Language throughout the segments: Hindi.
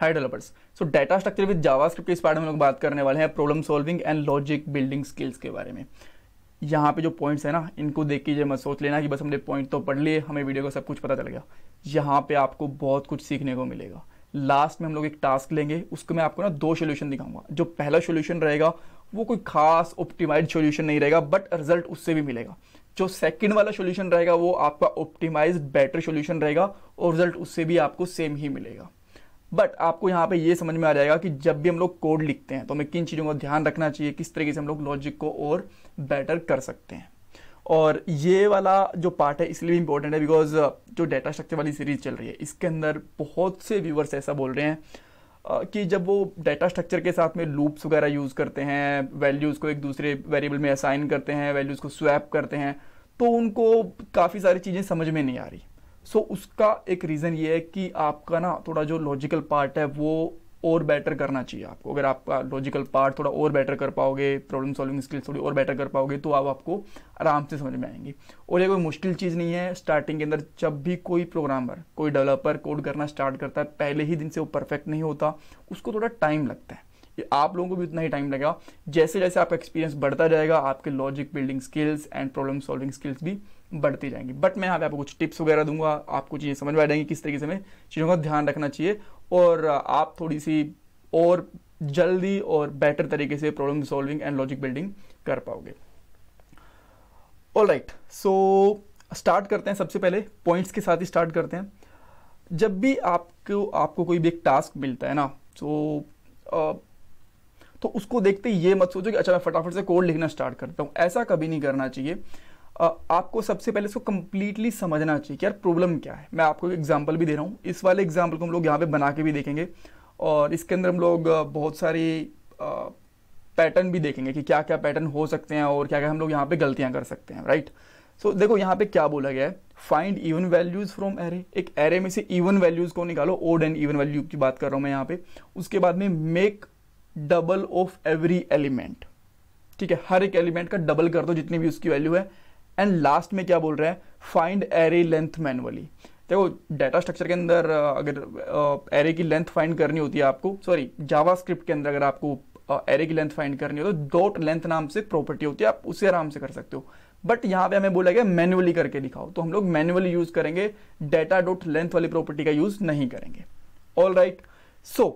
High developers so data structure with JavaScript इस पार्ट में हम लोग बात करने वाले हैं problem solving and logic building skills के बारे में यहाँ पे जो पॉइंट्स है ना इनको देख कीजिए मत सोच लेना कि बस हमने पॉइंट तो पढ़ लिए हमें वीडियो को सब कुछ पता चल गया यहाँ पे आपको बहुत कुछ सीखने को मिलेगा लास्ट में हम लोग एक टास्क लेंगे उसको मैं आपको ना दो सोल्यूशन दिखाऊंगा जो पहला सोल्यूशन रहेगा वो कोई खास ऑप्टिमाइज सोल्यूशन नहीं रहेगा बट रिजल्ट उससे भी मिलेगा जो सेकंड वाला सोल्यूशन रहेगा वो आपका ऑप्टिमाइज बेटर सोल्यूशन रहेगा और रिजल्ट उससे भी आपको सेम ही मिलेगा बट आपको यहाँ पे ये समझ में आ जाएगा कि जब भी हम लोग कोड लिखते हैं तो हमें किन चीज़ों का ध्यान रखना चाहिए किस तरीके से हम लोग लॉजिक को और बेटर कर सकते हैं और ये वाला जो पार्ट है इसलिए भी इंपॉर्टेंट है बिकॉज uh, जो डेटा स्ट्रक्चर वाली सीरीज चल रही है इसके अंदर बहुत से व्यूवर्स ऐसा बोल रहे हैं uh, कि जब वो डेटा स्ट्रक्चर के साथ में लूप्स वगैरह यूज़ करते हैं वैल्यूज़ को एक दूसरे वेरिएबल में असाइन करते हैं वैल्यूज़ को स्वैप करते हैं तो उनको काफ़ी सारी चीज़ें समझ में नहीं आ रही सो so, उसका एक रीज़न ये है कि आपका ना थोड़ा जो लॉजिकल पार्ट है वो और बेटर करना चाहिए आपको अगर आपका लॉजिकल पार्ट थोड़ा और बेटर कर पाओगे प्रॉब्लम सॉल्विंग स्किल्स थोड़ी और बेटर कर पाओगे तो आप आपको आराम से समझ में आएंगे और ये कोई मुश्किल चीज़ नहीं है स्टार्टिंग के अंदर जब भी कोई प्रोग्रामर कोई डेवलपर कोड करना स्टार्ट करता है पहले ही दिन से वो परफेक्ट नहीं होता उसको थोड़ा टाइम लगता है आप लोगों को भी उतना ही टाइम लगेगा जैसे जैसे आपका एक्सपीरियंस बढ़ता जाएगा आपके logic building skills and problem solving skills भी बढ़ती जाएंगी बट मैं यहाँ पे आपको कुछ टिप्स वगैरह दूंगा आपको चीज़ें समझ में आ जाएंगी किस तरीके से हमें चीज़ों का ध्यान रखना चाहिए और आप थोड़ी सी और जल्दी और बेटर तरीके से problem solving and logic building कर पाओगे ऑल राइट सो स्टार्ट करते हैं सबसे पहले पॉइंट्स के साथ ही स्टार्ट करते हैं जब भी आपको आपको कोई भी एक टास्क मिलता है ना तो तो उसको देखते ये मत सोचो कि अच्छा मैं फटाफट से कोड लिखना स्टार्ट करता हूँ ऐसा कभी नहीं करना चाहिए आपको सबसे पहले इसको कम्प्लीटली समझना चाहिए कि यार प्रॉब्लम क्या है मैं आपको एग्जाम्पल भी दे रहा हूँ इस वाले एग्जाम्पल को हम लोग यहाँ पे बना के भी देखेंगे और इसके अंदर हम लोग बहुत सारी पैटर्न भी देखेंगे कि क्या क्या पैटर्न हो सकते हैं और क्या क्या हम लोग यहाँ पे गलतियाँ कर सकते हैं राइट सो so, देखो यहाँ पे क्या बोला गया है find even values from array एक एरे में से इवन वैल्यूज़ को निकालो ओड एंड इवन वैल्यू की बात कर रहा हूँ मैं यहाँ पे उसके बाद में make double of every element ठीक है हर एक एलिमेंट का डबल कर दो जितनी भी उसकी वैल्यू है एंड लास्ट में क्या बोल रहे हैं फाइंड एरे लेंथ मैनुअली देखो डाटा स्ट्रक्चर के अंदर अगर एरे की लेंथ फाइंड करनी होती है आपको सॉरी जावा स्क्रिप्ट के अंदर अगर आपको एरे की लेंथ फाइंड करनी हो तो डॉट लेंथ नाम से प्रॉपर्टी होती है आप उसे आराम से कर सकते हो बट यहां पे हमें बोला गया मैनुअली करके दिखाओ तो हम लोग मैनुअली यूज करेंगे डेटा डॉट लेंथ वाली प्रॉपर्टी का यूज नहीं करेंगे ऑल राइट सो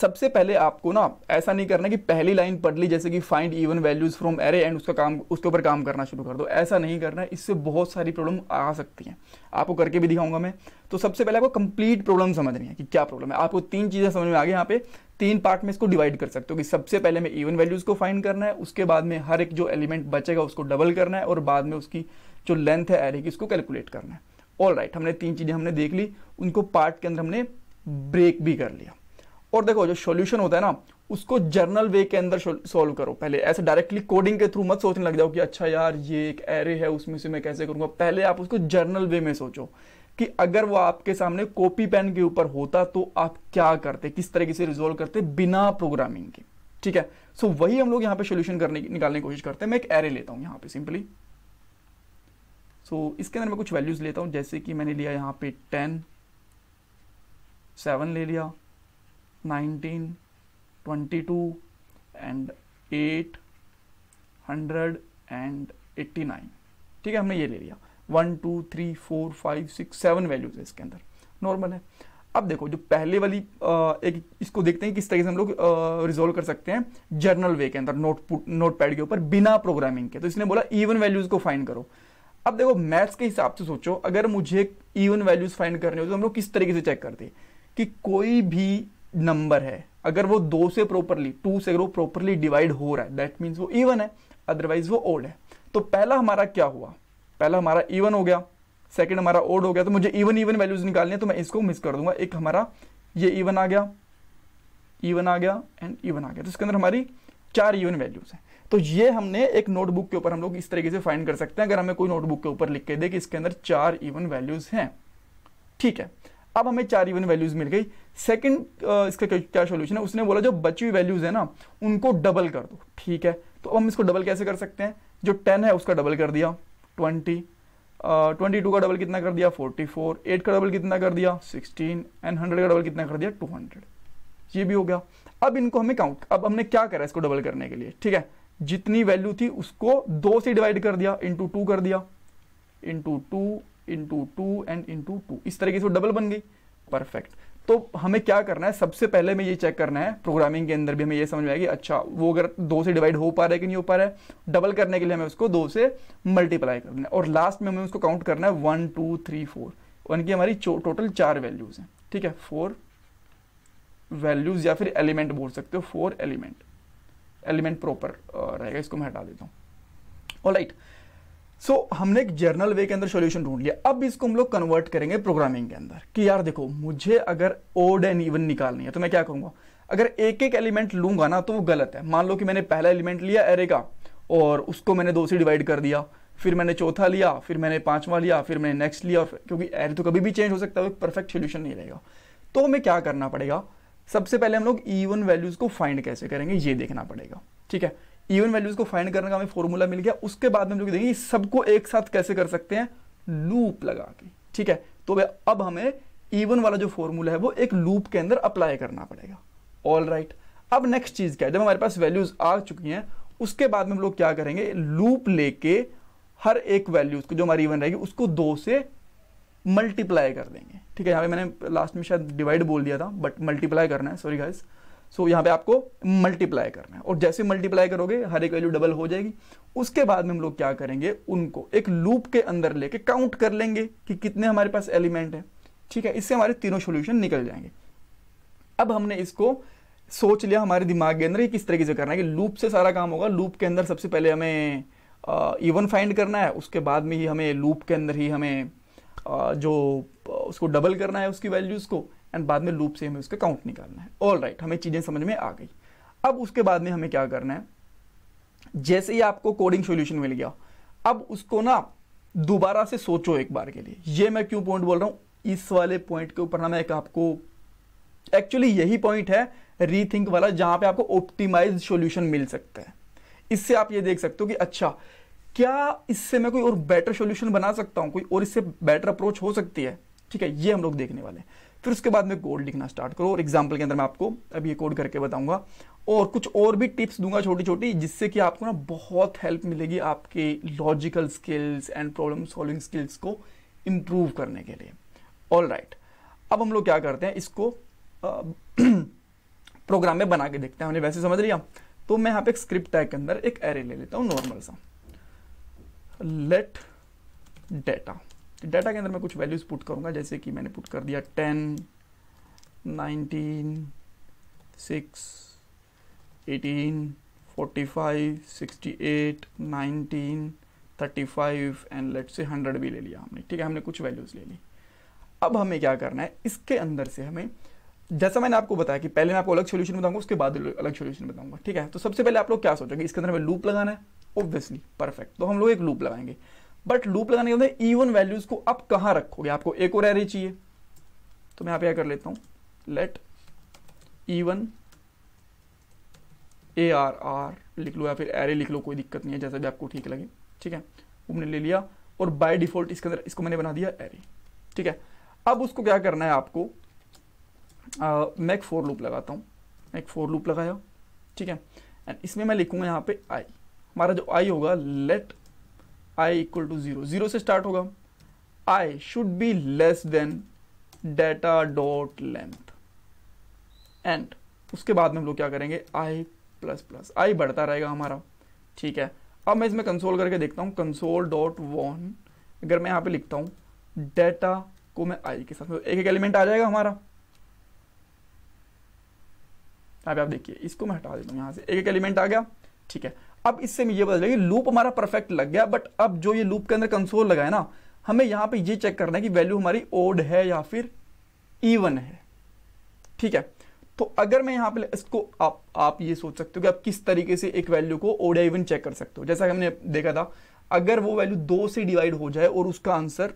सबसे पहले आपको ना ऐसा नहीं करना कि पहली लाइन पढ़ ली जैसे कि find even values from array and उसका काम उसके ऊपर काम करना शुरू कर दो ऐसा नहीं करना है इससे बहुत सारी प्रॉब्लम आ सकती हैं आपको करके भी दिखाऊंगा मैं तो सबसे पहले आपको कंप्लीट प्रॉब्लम समझनी है कि क्या प्रॉब्लम है आपको तीन चीज़ें समझ में आ गई यहाँ पे तीन पार्ट में इसको डिवाइड कर सकते हो कि सबसे पहले मैं इवन वैल्यूज़ को फाइंड करना है उसके बाद में हर एक जो एलिमेंट बचेगा उसको डबल करना है और बाद में उसकी जो लेंथ है एरे की उसको कैलकुलेट करना है ऑल राइट right, हमने तीन चीज़ें हमने देख ली उनको पार्ट के अंदर हमने ब्रेक भी कर लिया और देखो जो सॉल्यूशन होता है ना उसको जर्नल वे के अंदर सॉल्व करो पहले ऐसे डायरेक्टली कोडिंग के थ्रू मत सोचने लग जाओ कि अच्छा यार ये एक एरे है उसमें से मैं कैसे करूंगा पहले आप उसको जर्नल वे में सोचो कि अगर वो आपके सामने कॉपी पेन के ऊपर होता तो आप क्या करते किस तरीके से रिजोल्व करते बिना प्रोग्रामिंग के ठीक है सो so, वही हम लोग यहाँ पे सोल्यूशन करने की निकालने की कोशिश करते हैं मैं एक एरे लेता हूं यहां पे सिंपली सो so, इसके अंदर मैं कुछ वैल्यूज़ लेता हूं जैसे कि मैंने लिया यहां पे टेन सेवन ले लिया 19 22 एंड एट्टी नाइन ठीक है हमने ये ले लिया one two three four five six seven values है इसके अंदर नॉर्मल है अब देखो जो पहले वाली आ, एक इसको देखते हैं किस तरीके से हम लोग रिजोल्व कर सकते हैं जर्नल वे के अंदर नोट नोट पैड के ऊपर बिना प्रोग्रामिंग के तो इसने बोला इवन वैल्यूज को फाइंड करो अब देखो मैथ्स के हिसाब से सोचो अगर मुझे इवन वैल्यूज फाइंड करने हो तो हम लोग किस तरीके से चेक करते हैं कि कोई भी नंबर है अगर वो दो से प्रॉपरली टू से अगर वो प्रॉपरली डिवाइड हो रहा है दैट मीन्स वो इवन है अदरवाइज वो ओड है तो पहला हमारा क्या हुआ पहला हमारा इवन हो गया सेकेंड हमारा ओड हो गया तो मुझे इवन इवन वैल्यूज निकालनी है तो मैं इसको मिस कर दूंगा एक हमारा ये इवन आ गया इवन आ गया एंड इवन आ गया तो इसके अंदर हमारी चार इवन वैल्यूज हैं तो ये हमने एक नोटबुक के ऊपर हम लोग इस तरीके से फाइंड कर सकते हैं अगर हमें कोई नोटबुक के ऊपर लिख के दे कि इसके अंदर चार इवन वैल्यूज हैं ठीक है अब हमें चार इवन वैल्यूज मिल गई सेकंड इसका क्या सोल्यूशन है उसने बोला जो बची हुई वैल्यूज है ना उनको डबल कर दो ठीक है तो अब हम इसको डबल कैसे कर सकते हैं जो टेन है उसका डबल कर दिया ट्वेंटी ट्वेंटी टू का डबल कितना कर दिया फोर्टी फोर एट का डबल कितना कर दिया सिक्सटीन एंड हंड्रेड का डबल कितना कर दिया टू हंड्रेड ये भी हो गया अब इनको हमें काउंट अब हमने क्या करा इसको डबल करने के लिए ठीक है जितनी वैल्यू थी उसको दो से डिवाइड कर दिया इंटू टू कर दिया into two into two and into two इस तरीके से वो डबल बन गई परफेक्ट तो हमें क्या करना है सबसे पहले हमें ये चेक करना है प्रोग्रामिंग के अंदर भी हमें ये समझ में आएगी अच्छा वो अगर दो से डिवाइड हो पा रहा है कि नहीं हो पा रहा है डबल करने के लिए हमें उसको दो से मल्टीप्लाई करना है और लास्ट में हमें उसको काउंट करना है one two three four one की हमारी टोटल चार वैल्यूज हैं ठीक है फोर वैल्यूज या फिर एलिमेंट बोल सकते हो फोर एलिमेंट एलिमेंट प्रॉपर रहेगा इसको मैं हटा देता हूँ all right right. So so, हमने एक जर्नल वे के अंदर सॉल्यूशन ढूंढ लिया अब इसको हम लोग कन्वर्ट करेंगे प्रोग्रामिंग के अंदर कि यार देखो मुझे अगर ओड एंड इवन निकालनी है तो मैं क्या करूंगा अगर एक एक एलिमेंट लूंगा ना तो वो गलत है मान लो कि मैंने पहला एलिमेंट लिया एरे का और उसको मैंने दो से डिवाइड कर दिया फिर मैंने चौथा लिया फिर मैंने पांचवा लिया फिर मैंने नेक्स्ट लिया और क्योंकि एरे तो कभी भी चेंज हो सकता है परफेक्ट सोल्यूशन नहीं रहेगा तो हमें क्या करना पड़ेगा सबसे पहले हम लोग ईवन वैल्यूज को फाइंड कैसे करेंगे ये देखना पड़ेगा ठीक है इवन वैल्यूज को फाइंड करने का हमें फॉर्मूला मिल गया उसके बाद में हम लोग देखेंगे सबको एक साथ कैसे कर सकते हैं लूप लगा के ठीक है तो अब हमें इवन वाला जो फॉर्मूला है वो एक लूप के अंदर अप्लाई करना पड़ेगा ऑल राइट right. अब नेक्स्ट चीज क्या है जब हमारे पास वैल्यूज आ चुकी हैं उसके बाद में हम लोग क्या करेंगे लूप लेके हर एक वैल्यूज को जो हमारी इवन रहेगी उसको दो से मल्टीप्लाई कर देंगे ठीक है यहाँ पे मैंने लास्ट में शायद डिवाइड बोल दिया था बट मल्टीप्लाई करना है सॉरी गाइस सो यहाँ पे आपको मल्टीप्लाई करना है और जैसे मल्टीप्लाई करोगे हर एक वैल्यू डबल हो जाएगी उसके बाद में हम लोग क्या करेंगे उनको एक लूप के अंदर लेके काउंट कर लेंगे कि कितने हमारे पास एलिमेंट है ठीक है इससे हमारे तीनों सोल्यूशन निकल जाएंगे अब हमने इसको सोच लिया हमारे दिमाग के अंदर किस तरीके से करना है कि लूप से सारा काम होगा लूप के अंदर सबसे पहले हमें इवन uh, फाइंड करना है उसके बाद में ही हमें लूप के अंदर ही हमें जो उसको डबल करना है उसकी वैल्यूज़ को एंड बाद में लूप से हमें उसका काउंट निकालना है ऑल राइट right, हमें चीज़ें समझ में आ गई अब उसके बाद में हमें क्या करना है जैसे ही आपको कोडिंग सोल्यूशन मिल गया अब उसको ना दोबारा से सोचो एक बार के लिए ये मैं क्यों पॉइंट बोल रहा हूं इस वाले पॉइंट के ऊपर ना मैं एक आपको एक्चुअली यही पॉइंट है रीथिंक वाला जहां पे आपको ऑप्टिमाइज सॉल्यूशन मिल सकता है इससे आप ये देख सकते हो कि अच्छा क्या इससे मैं कोई और बेटर सोल्यूशन बना सकता हूँ कोई और इससे बेटर अप्रोच हो सकती है ठीक है ये हम लोग देखने वाले हैं फिर उसके बाद में कोड लिखना स्टार्ट करो और एग्जाम्पल के अंदर मैं आपको अभी ये कोड करके बताऊंगा और कुछ और भी टिप्स दूंगा छोटी छोटी जिससे कि आपको ना बहुत हेल्प मिलेगी आपके logical skills and problem solving skills को इम्प्रूव करने के लिए ऑल राइट right. अब हम लोग क्या करते हैं इसको प्रोग्राम में बना के देखते हैं हमने वैसे समझ लिया तो मैं यहाँ पे एक स्क्रिप्ट टैग के अंदर एक एरे ले लेता हूँ नॉर्मल सा लेट डेटा डेटा के अंदर मैं कुछ वैल्यूज पुट करूंगा जैसे कि मैंने पुट कर दिया ten nineteen six eighteen forty five sixty eight nineteen thirty five and let से हंड्रेड भी ले लिया हमने ठीक है हमने कुछ वैल्यूज़ ले ली अब हमें क्या करना है इसके अंदर से हमें जैसा मैंने आपको बताया कि पहले मैं आपको अलग सोल्यूशन बताऊंगा उसके बाद अलग सोल्यूशन बताऊंगा ठीक है तो सबसे पहले आप लोग क्या सोचोगे इसके अंदर हमें लूप लगाना है ऑब्वियसली परफेक्ट तो हम लोग एक लूप लगाएंगे बट लूप लगाने के बाद इवन वैल्यूज को आप कहां रखोगे आपको एक और एरे चाहिए तो मैं यहां पर कर लेता हूं let even A R R लिख लो या फिर एरे लिख लो कोई दिक्कत नहीं है जैसा भी आपको ठीक लगे ठीक है हमने ले लिया और बाय डिफॉल्ट इसके अंदर इसको मैंने बना दिया एरे ठीक है अब उसको क्या करना है आपको मैं एक फोर लूप लगाता हूँ मैं एक फोर लूप लगाया ठीक है एंड इसमें मैं लिखूंगा यहाँ पे आई हमारा जो आई होगा let i equal to zero zero से स्टार्ट होगा i should be less than data dot length and उसके बाद में हम लोग क्या करेंगे आई प्लस प्लस आई बढ़ता रहेगा हमारा ठीक है अब मैं इसमें कंसोल करके देखता हूँ कंसोल डॉट वन अगर मैं यहाँ पे लिखता हूँ डेटा को मैं आई के साथ एक एक एलिमेंट आ जाएगा हमारा यहाँ पे आप देखिए इसको मैं हटा देता हूँ यहाँ से एक एक एलिमेंट आ गया ठीक है अब इससे हमें ये पता चलेगा लूप हमारा परफेक्ट लग गया बट अब जो ये लूप के अंदर कंसोल लगा है ना हमें यहां पे ये चेक करना है कि वैल्यू हमारी ओड है या फिर ईवन है ठीक है तो अगर मैं यहां पे इसको आप आप ये सोच सकते हो कि आप किस तरीके से एक वैल्यू को ओड या इवन चेक कर सकते हो जैसा कि हमने देखा था अगर वो वैल्यू दो से डिवाइड हो जाए और उसका आंसर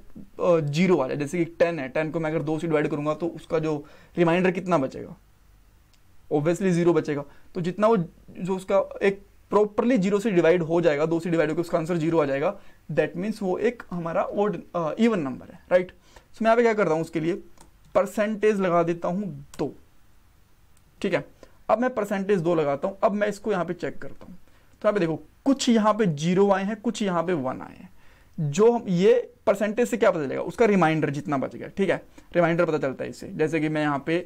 जीरो आ जाए जैसे कि टेन है टेन को मैं अगर दो से डिवाइड करूंगा तो उसका जो रिमाइंडर कितना बचेगा ऑब्वियसली जीरो बचेगा तो जितना वो जो उसका एक प्रॉपरली जीरो से डिवाइड हो जाएगा दो से डिवाइड होकर उसका आंसर जीरो आ जाएगा दैट मीन्स वो एक हमारा ओड इवन नंबर है राइट right? सो so, मैं यहाँ पे क्या करता हूँ उसके लिए परसेंटेज लगा देता हूँ दो ठीक है अब मैं परसेंटेज दो लगाता हूँ अब मैं इसको यहाँ पे चेक करता हूँ तो यहाँ पे देखो कुछ यहाँ पे जीरो आए हैं कुछ यहाँ पे वन आए हैं जो हम ये परसेंटेज से क्या पता चलेगा उसका रिमाइंडर जितना बच गया ठीक है रिमाइंडर पता चलता है इससे जैसे कि मैं यहाँ पे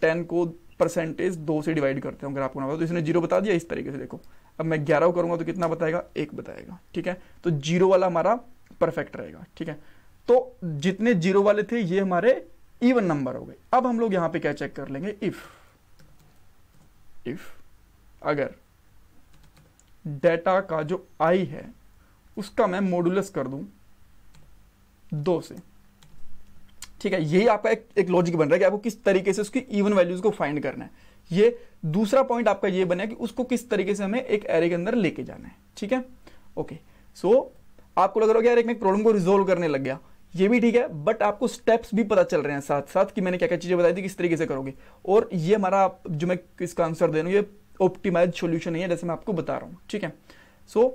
टेन को परसेंटेज दो से डिवाइड करता हूँ अगर आपको ना पता तो इसने जीरो बता दिया इस तरीके से देखो अब मैं ग्यारह करूंगा तो कितना बताएगा एक बताएगा ठीक है तो जीरो वाला हमारा परफेक्ट रहेगा ठीक है तो जितने जीरो वाले थे ये हमारे इवन नंबर हो गए अब हम लोग यहां पे क्या चेक कर लेंगे इफ इफ अगर डेटा का जो आई है उसका मैं मोडुलस कर दूं दो से ठीक है यही आपका एक, एक लॉजिक बन रहा है कि आपको किस तरीके से उसकी इवन वैल्यूज को फाइंड करना है ये दूसरा पॉइंट आपका ये बना कि उसको किस तरीके से हमें एक एरे के अंदर लेके जाना है ठीक है ओके सो so, आपको लग रहा होगा यार एक मैं प्रॉब्लम को रिजोल्व करने लग गया ये भी ठीक है बट आपको स्टेप्स भी पता चल रहे हैं साथ साथ कि मैंने क्या क्या चीज़ें बताई थी किस तरीके से करोगे और ये हमारा जो मैं इसका आंसर दे रहा हूँ ये ऑप्टिमाइज सोल्यूशन नहीं है जैसे मैं आपको बता रहा हूँ ठीक है so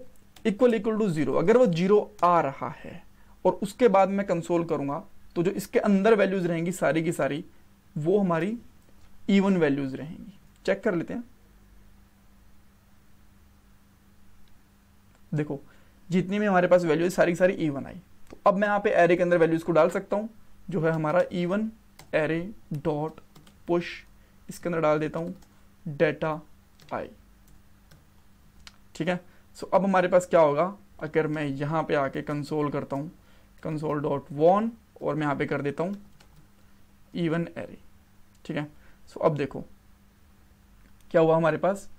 equal equal to zero अगर वो जीरो आ रहा है और उसके बाद मैं कंसोल करूंगा तो जो इसके अंदर वैल्यूज रहेंगी सारी की सारी वो हमारी इवन वैल्यूज रहेंगी चेक कर लेते हैं देखो जितनी भी हमारे पास वैल्यूज सारी सारी इवन आई तो अब मैं यहां पे एरे के अंदर वैल्यूज को डाल सकता हूं जो है हमारा इवन एरे डॉट पुश इसके अंदर डाल देता हूं डेटा आई ठीक है सो अब हमारे पास क्या होगा अगर मैं यहां पे आके कंसोल करता हूं कंसोल डॉट वॉन और मैं यहां पे कर देता हूं इवन एरे ठीक है सो अब देखो क्या हुआ हमारे पास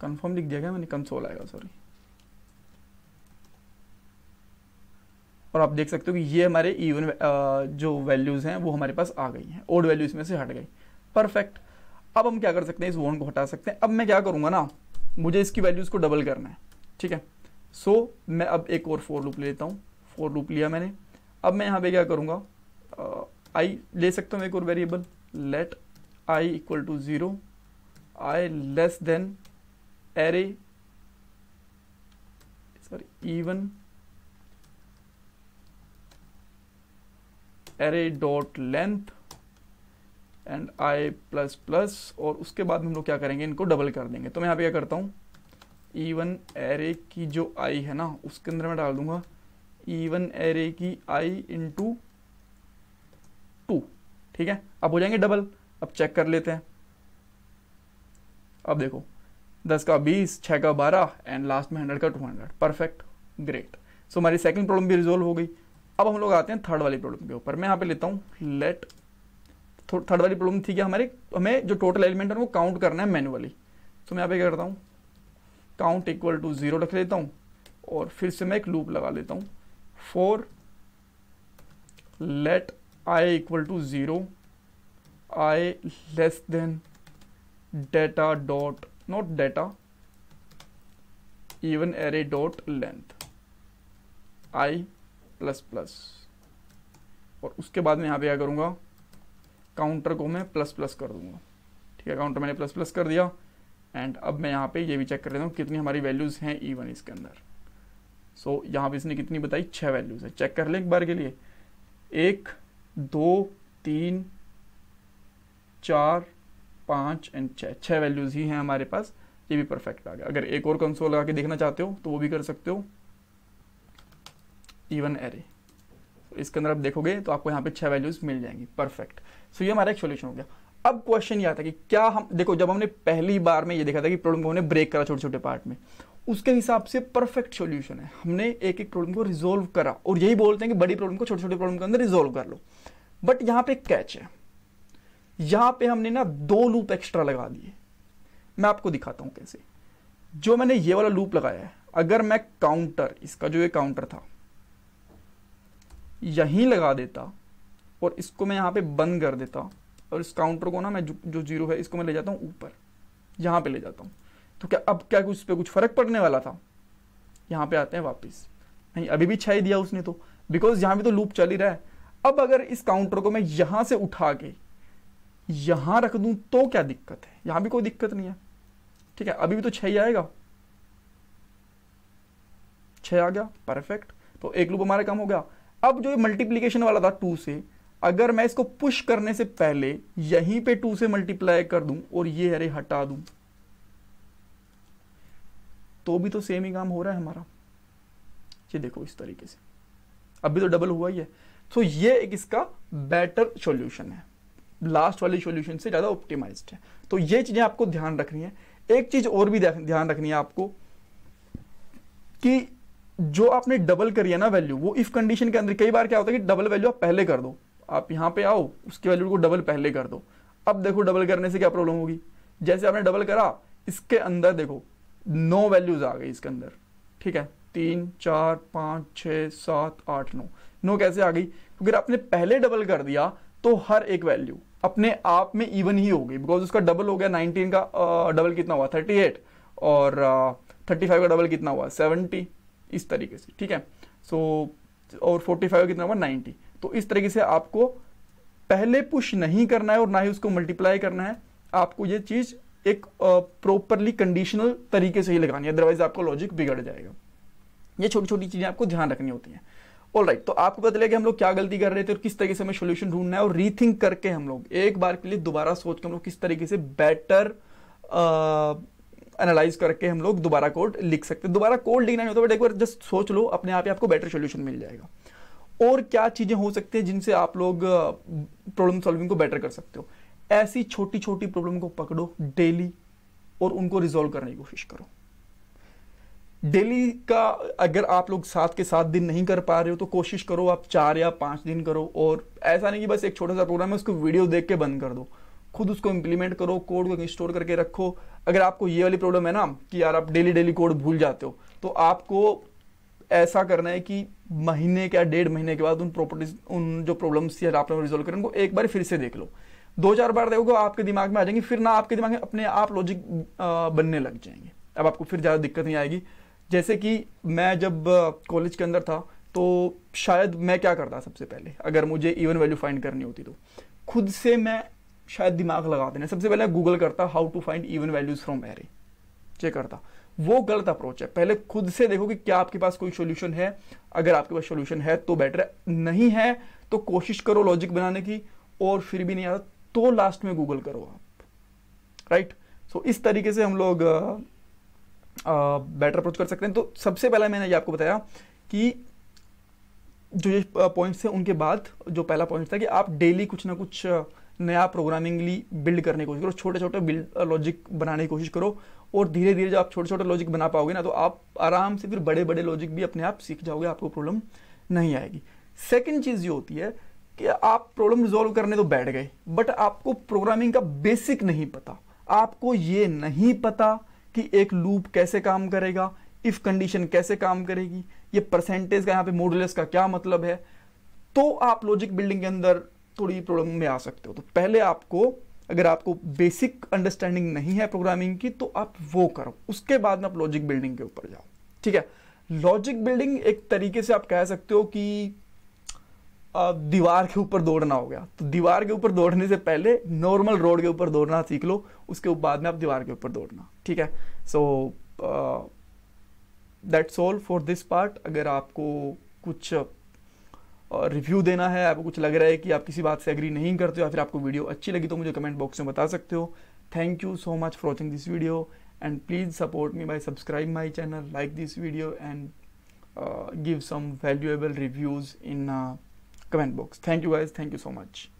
कंफर्म लिख दिया गया मैंने कंसोल आएगा सॉरी और आप देख सकते हो कि ये हमारे इवन जो वैल्यूज़ हैं वो हमारे पास आ गई हैं ओल्ड वैल्यू में से हट गई परफेक्ट अब हम क्या कर सकते हैं इस वोन को हटा सकते हैं अब मैं क्या करूंगा ना मुझे इसकी वैल्यूज़ को डबल करना है ठीक है सो so, मैं अब एक और फोर लूप ले लेता हूँ फोर लूप लिया मैंने अब मैं यहाँ पे क्या करूँगा आई ले सकता हूँ एक और variable let i equal to 0 i less than array sorry even array dot length and i plus plus और उसके बाद हम लोग क्या करेंगे इनको डबल कर देंगे तो मैं यहाँ पे क्या करता हूँ इवन एरे की जो आई है ना उसके अंदर मैं डाल दूंगा ईवन एरे की आई इंटू ठीक है अब हो जाएंगे डबल अब चेक कर लेते हैं अब देखो दस का बीस छः का बारह एंड लास्ट में हंड्रेड का two hundred perfect great so हमारी सेकंड प्रॉब्लम भी रिजोल्व हो गई अब हम लोग आते हैं थर्ड वाली प्रॉब्लम के ऊपर मैं यहाँ पे लेता हूँ लेट थर्ड वाली प्रॉब्लम थी कि हमारे हमें जो टोटल एलिमेंट है वो काउंट करना है मैनुअली तो so, मैं यहाँ पे क्या करता हूँ काउंट इक्वल टू ज़ीरो रख लेता हूँ और फिर से मैं एक लूप लगा लेता हूँ for let i equal to zero i less than data dot not data even array dot length i plus plus और उसके बाद में यहाँ पे क्या करूँगा काउंटर को मैं प्लस प्लस कर दूंगा ठीक है काउंटर मैंने प्लस प्लस कर दिया एंड अब मैं यहाँ पे ये भी चेक कर लेता हूँ कितनी हमारी वैल्यूज़ हैं इवन e इसके अंदर सो so, यहाँ पे इसने कितनी बताई छः वैल्यूज़ है चेक कर लें एक बार के लिए एक दो तीन चार पाँच एंड छः छः वैल्यूज़ ही हैं हमारे पास ये भी परफेक्ट आ गया अगर एक और कंसोल लगा के देखना चाहते हो तो वो भी कर सकते हो इवन एरे तो इसके अंदर आप देखोगे तो आपको यहाँ पे छः वैल्यूज़ मिल जाएंगी परफेक्ट सो so, ये हमारा एक सोल्यूशन हो गया अब क्वेश्चन ये आता है कि क्या हम देखो जब हमने पहली बार में ये देखा था कि प्रॉब्लम को हमने ब्रेक करा छोटे छोटे पार्ट में उसके हिसाब से परफेक्ट सोल्यूशन है हमने एक एक प्रॉब्लम को रिजोल्व करा और यही बोलते हैं कि बड़ी प्रॉब्लम को छोटे छोटे प्रॉब्लम के अंदर रिजोल्व कर लो बट यहां पे कैच है यहां पे हमने ना दो लूप एक्स्ट्रा लगा दिए मैं आपको दिखाता हूं कैसे जो मैंने ये वाला लूप लगाया है अगर मैं काउंटर इसका जो ये काउंटर था यहीं लगा देता और इसको मैं यहां पे बंद कर देता और इस काउंटर को ना मैं जो, जो जीरो है इसको मैं ले जाता हूं ऊपर यहां पे ले जाता हूं तो क्या अब क्या कुछ पर कुछ फर्क पड़ने वाला था यहां पे आते हैं वापस नहीं अभी भी छह दिया उसने तो बिकॉज यहां पर तो लूप चल ही रहा है अब अगर इस काउंटर को मैं यहां से उठा के यहां रख दूं तो क्या दिक्कत है यहां भी कोई दिक्कत नहीं है ठीक है अभी भी तो छह ही आएगा छह आ गया परफेक्ट तो एक लूप हमारा काम हो गया अब जो ये मल्टीप्लीकेशन वाला था टू से अगर मैं इसको पुश करने से पहले यहीं पे टू से मल्टीप्लाई कर दूं और ये अरे हटा दूं तो भी तो सेम ही काम हो रहा है हमारा ये देखो इस तरीके से अभी तो डबल हुआ ही है तो ये एक इसका बेटर सॉल्यूशन है लास्ट वाले सॉल्यूशन से ज़्यादा ऑप्टिमाइज्ड है तो ये चीज़ें आपको ध्यान रखनी है एक चीज़ और भी ध्यान रखनी है आपको कि जो आपने डबल करी है ना वैल्यू वो इफ़ कंडीशन के अंदर कई बार क्या होता है कि डबल वैल्यू आप पहले कर दो आप यहाँ पे आओ उसकी वैल्यू को डबल पहले कर दो अब देखो डबल करने से क्या प्रॉब्लम होगी जैसे आपने डबल करा इसके अंदर देखो नौ वैल्यूज आ गई इसके अंदर ठीक है तीन चार पाँच छः सात आठ नौ नो कैसे आ गई क्योंकि तो आपने पहले डबल कर दिया तो हर एक वैल्यू अपने आप में इवन ही होगी बिकॉज उसका डबल हो गया 19 का डबल कितना हुआ 38 और थर्टी फाइव का डबल कितना हुआ सेवनटी इस तरीके से ठीक है सो so, और फोर्टी फाइव कितना हुआ नाइनटी तो इस तरीके से आपको पहले पुश नहीं करना है और ना ही उसको मल्टीप्लाई करना है आपको ये चीज़ एक प्रॉपरली कंडीशनल तरीके से ही लगानी है अदरवाइज आपका लॉजिक बिगड़ जाएगा ये छोटी छोटी चीज़ें आपको ध्यान रखनी होती हैं ऑल राइट तो आपको पता चलेगा हम लोग क्या गलती कर रहे थे और किस तरीके से हमें सोल्यूशन ढूंढना है और रीथिंक करके हम लोग एक बार के लिए दोबारा सोच के हम लोग किस तरीके से बेटर एनालाइज करके हम लोग दोबारा कोड लिख सकते हैं दोबारा कोड लिखना नहीं होता बट एक बार जस्ट सोच लो अपने आप ही आपको बेटर सोल्यूशन मिल जाएगा और क्या चीज़ें हो सकती हैं जिनसे आप लोग प्रॉब्लम सॉल्विंग को बेटर कर सकते हो ऐसी छोटी छोटी प्रॉब्लम को पकड़ो डेली और उनको रिजोल्व करने की कोशिश करो डेली का अगर आप लोग सात के सात दिन नहीं कर पा रहे हो तो कोशिश करो आप चार या पांच दिन करो और ऐसा नहीं कि बस एक छोटा सा प्रोग्राम है उसको वीडियो देख के बंद कर दो खुद उसको इम्प्लीमेंट करो कोड को इंस्टॉल करके रखो अगर आपको ये वाली प्रॉब्लम है ना कि यार आप डेली डेली कोड भूल जाते हो तो आपको ऐसा करना है कि महीने के या डेढ़ महीने के बाद उन प्रॉपर्टीज उन जो प्रॉब्लम्स थी आपने रिजोल्व करें उनको एक बार फिर से देख लो दो चार बार देखोगे आपके दिमाग में आ जाएंगे फिर ना आपके दिमाग में अपने आप लॉजिक बनने लग जाएंगे अब आपको फिर ज़्यादा दिक्कत नहीं आएगी जैसे कि मैं जब कॉलेज के अंदर था तो शायद मैं क्या करता सबसे पहले अगर मुझे इवन वैल्यू फाइंड करनी होती तो खुद से मैं शायद दिमाग लगा देना सबसे पहले गूगल करता how to find even values from array check करता वो गलत अप्रोच है पहले खुद से देखो कि क्या आपके पास कोई सोल्यूशन है अगर आपके पास सोल्यूशन है तो बेटर है नहीं है तो कोशिश करो लॉजिक बनाने की और फिर भी नहीं आता तो लास्ट में गूगल करो आप राइट right? सो so, इस तरीके से हम लोग बेटर अप्रोच कर सकते हैं तो सबसे पहला मैंने ये आपको बताया कि जो ये पॉइंट्स हैं उनके बाद जो पहला पॉइंट था कि आप डेली कुछ ना कुछ नया प्रोग्रामिंगली बिल्ड करने की कोशिश करो छोटे छोटे बिल्ड लॉजिक बनाने की कोशिश करो और धीरे धीरे जब आप छोटे छोटे लॉजिक बना पाओगे ना तो आप आराम से फिर बड़े बड़े लॉजिक भी अपने आप सीख जाओगे आपको प्रॉब्लम नहीं आएगी सेकेंड चीज़ ये होती है कि आप प्रॉब्लम रिजोल्व करने तो बैठ गए बट आपको प्रोग्रामिंग का बेसिक नहीं पता आपको ये नहीं पता कि एक लूप कैसे काम करेगा इफ कंडीशन कैसे काम करेगी ये परसेंटेज का यहाँ पे मॉडुलस का क्या मतलब है तो आप लॉजिक बिल्डिंग के अंदर थोड़ी प्रॉब्लम में आ सकते हो तो पहले आपको अगर आपको बेसिक अंडरस्टैंडिंग नहीं है प्रोग्रामिंग की तो आप वो करो उसके बाद में आप लॉजिक बिल्डिंग के ऊपर जाओ ठीक है लॉजिक बिल्डिंग एक तरीके से आप कह सकते हो कि दीवार के ऊपर दौड़ना हो गया तो दीवार के ऊपर दौड़ने से पहले नॉर्मल रोड के ऊपर दौड़ना सीख लो उसके बाद में आप दीवार के ऊपर दौड़ना ठीक है so that's all for this part अगर आपको कुछ रिव्यू देना है आपको कुछ लग रहा है कि आप किसी बात से एग्री नहीं करते हो या फिर आपको वीडियो अच्छी लगी तो मुझे कमेंट बॉक्स में बता सकते हो thank you so much for watching this video and please support me by subscribe my channel like this video and give some valuable reviews in comment box thank you guys thank you so much